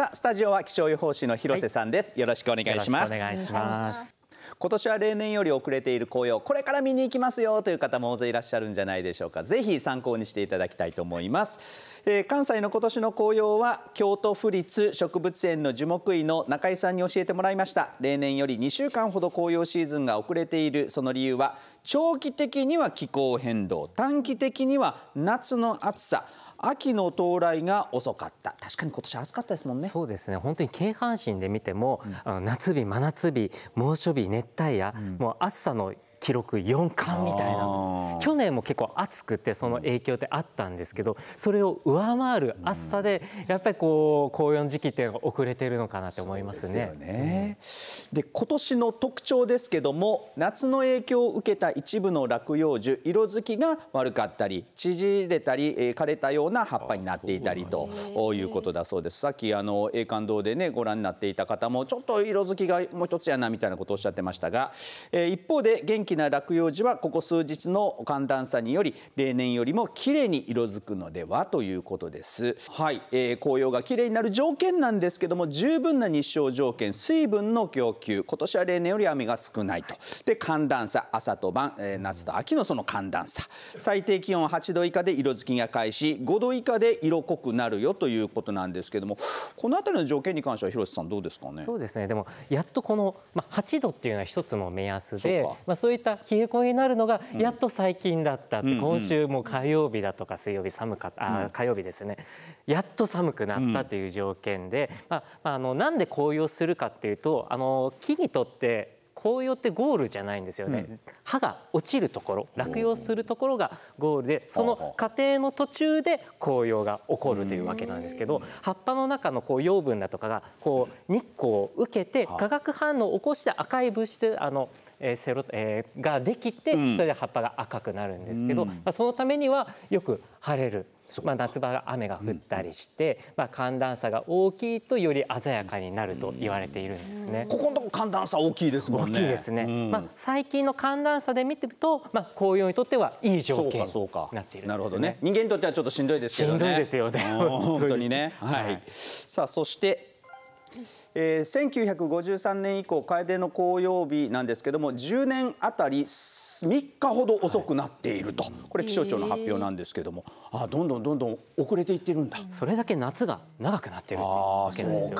さあスタジオは気象予報士の広瀬さんです、はい、よろしくお願いしますお願いします今年は例年より遅れている紅葉これから見に行きますよという方も大勢いらっしゃるんじゃないでしょうかぜひ参考にしていただきたいと思います、えー、関西の今年の紅葉は京都府立植物園の樹木医の中井さんに教えてもらいました例年より2週間ほど紅葉シーズンが遅れているその理由は長期的には気候変動短期的には夏の暑さ秋の到来が遅かった確かに今年暑かったですもんねそうですね本当に京阪神で見ても、うん、あの夏日真夏日猛暑日熱帯夜、うん、もう暑さの記録四冠みたいな去年も結構暑くてその影響ってあったんですけどそれを上回る暑さでやっぱりこう紅葉の時期って遅れてるのかなって思いますね。で、ねうん、今年の特徴ですけども夏の影響を受けた一部の落葉樹色づきが悪かったり縮れたり、えー、枯れたような葉っぱになっていたりということだそうです。さっきあの栄冠堂でねご覧になっていた方もちょっと色づきがもう一つやなみたいなことをおっしゃってましたが、えー、一方で元気気な落葉樹はここ数日の寒暖差により例年よりも綺麗に色づくのではということです。はい、えー、紅葉が綺麗になる条件なんですけども十分な日照条件水分の供給今年は例年より雨が少ないとで寒暖差朝と晩、えー、夏と秋のその寒暖差最低気温8度以下で色づきが開始5度以下で色濃くなるよということなんですけどもこの辺りの条件に関しては広瀬さんどうですかねそうですねでもやっとこの、まあ、8度っていうのは一つの目安でそう,、まあ、そういった冷え込みになるのがやっと最近だったうん、今週も火曜日だとか水曜日寒かった、うん、火曜日ですよねやっと寒くなったという条件で、うん、まあ、あのなんで紅葉するかっていうとあの木にとって紅葉ってゴールじゃないんですよね、うん、葉が落ちるところ落葉するところがゴールでその過程の途中で紅葉が起こるというわけなんですけど葉っぱの中のこう養分だとかがこう日光を受けて化学反応を起こした赤い物質あのえー、セロ、えー、ができて、それで葉っぱが赤くなるんですけど、まあ、そのためにはよく晴れる。まあ、夏場が雨が降ったりして、まあ、寒暖差が大きいとより鮮やかになると言われているんですね。ここのとこ寒暖差大きいですもんね。大きいですね。まあ、最近の寒暖差で見てると、まあ、紅葉にとってはいい条件になっているんですね。なるほどね。人間にとってはちょっとしんどいですけどね。しんどいですよね。本当にね。はい。さあ、そして。えー、1953年以降楓の紅葉日なんですけども10年あたり3日ほど遅くなっていると、はい、これ気象庁の発表なんですけども、えー、あどんどんどんどん遅れていってるんだそれだけ夏が長くなってるわけなんですよね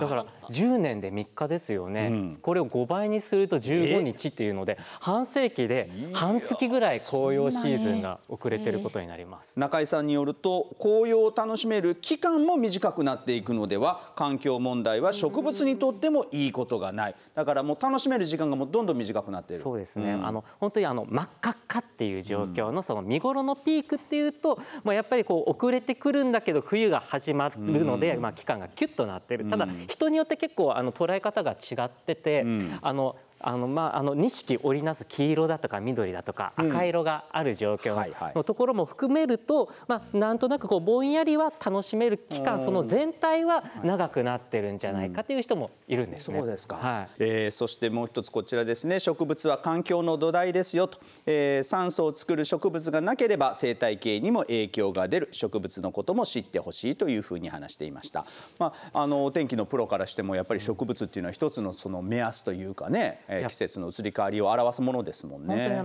だから10年で3日ですよね、うん、これを5倍にすると15日っていうので、えー、半世紀で半月ぐらい紅葉シーズンが遅れてることになります、えー、中井さんによると紅葉を楽しめる期間も短くなっていくのでは環境問題は植物にとってもいいことがないだからもう楽しめる時間がもうどんどん短くなってるそうですね、うん、あの本当にあの真っ赤っかっていう状況のその見頃のピークっていうと、まあ、やっぱりこう遅れてくるんだけど冬が始まるので、まあ、期間がキュッとなってるただ人によって結構あの捉え方が違ってて、あのあのまああの錦織りなす黄色だとか緑だとか赤色がある状況のところも含めると、まあ、なんとなくこうぼんやりは楽しめる期間その全体は長くなってるんじゃないかという人もいるんですね。そうですか、はいえー、そしてもう一つこちらですね植物は環境の土台ですよと、えー、酸素を作る植物がなければ生態系にも影響が出る植物のことも知ってほしいというふうに話していました。まあ、あのお天気のプロからしてもやっぱり植物っていうのは一つのその目安というかね、季節の移り変わりを表すものですもんね。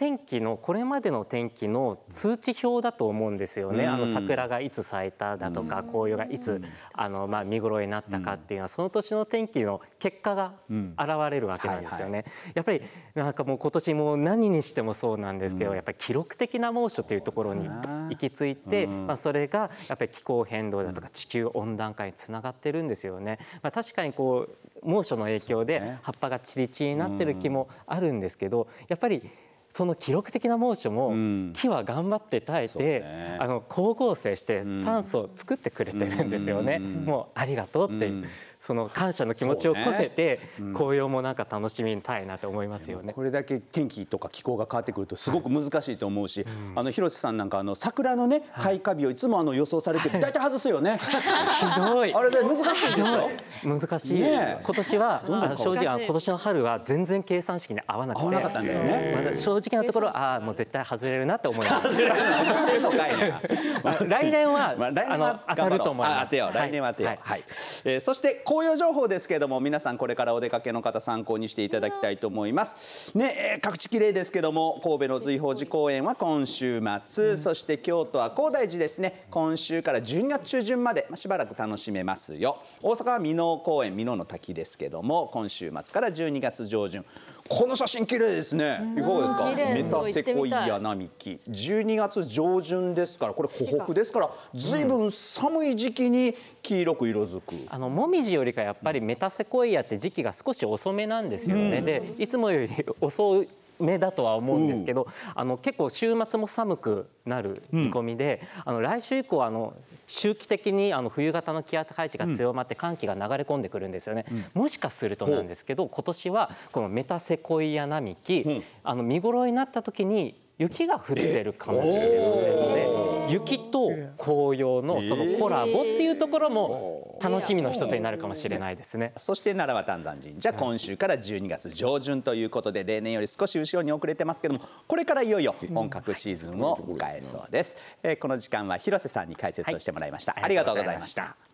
天気のこれまでの天気の通知表だと思うんですよね、うん、あの桜がいつ咲いただとか、うん、紅葉がいつあの、まあ、見頃になったかっていうのは、うん、その年の天気の結果が現れるわけなんですよね。はいはい、やっぱりなんかもう今年も何にしてもそうなんですけど、やっぱり記録的な猛暑というところに行き着いて、まあ、それがやっぱり気候変動だとか地球温暖化につながってるんですよね。まあ、確かにこう猛暑の影響で葉っぱがチリチリになってる気もあるんですけど、やっぱりその記録的な猛暑も木は頑張って耐えて、ね、あの光合成して酸素を作ってくれてるんですよね、うん、もうありがとうっていう、その感謝の気持ちを込めて、ね、紅葉もなんか楽しみたいなと思いますよねこれだけ天気とか気候が変わってくるとすごく難しいと思うし、はい、あの広瀬さんなんかあの桜のね開花日をいつもあの予想されて大体、外すよねひどいあれで難しいでしょ難しい、ね、今年は正直あの今年の春は全然計算式に合わなくて合わなかったんだよね、ま直なところああもう絶対外れるなって思います 来年は、まあ、来年は当たると思います当てよ来年は当てよう、はいはい、えー、そして紅葉情報ですけれども皆さんこれからお出かけの方参考にしていただきたいと思いますね、えー、各地綺麗ですけども神戸の随宝寺公園は今週末、うん、そして京都は高大寺ですね今週から12月中旬まで、まあ、しばらく楽しめますよ大阪は箕面公園箕面の滝ですけども今週末から12月上旬この写真綺麗ですねいかがですかメタセコイア並木12月上旬ですからこれ湖北ですからずいぶん寒い時期に黄色く色づく、あのもみよりかやっぱりメタセコイアって時期が少し遅めなんですよね、でいつもより遅めだとは思うんですけど、あの結構週末も寒くなる見込みで、あの来週以降あの周期的にあの冬型の気圧配置が強まって寒気が流れ込んでくるんですよね。もしかするとなんですけど、今年はこのメタセコイア並木、あの見頃になった時に雪が降ってるかもしれませんので。雪と紅葉のそのコラボっていうところも楽しみの一つになるかもしれないですね。そして奈良は丹山神社今週から12月上旬ということで例年より少し後ろに遅れてますけどもこれからいよいよ本格シーズンを迎えそうです。えー、この時間は広瀬さんに解説をしてもらいました。ありがとうございました。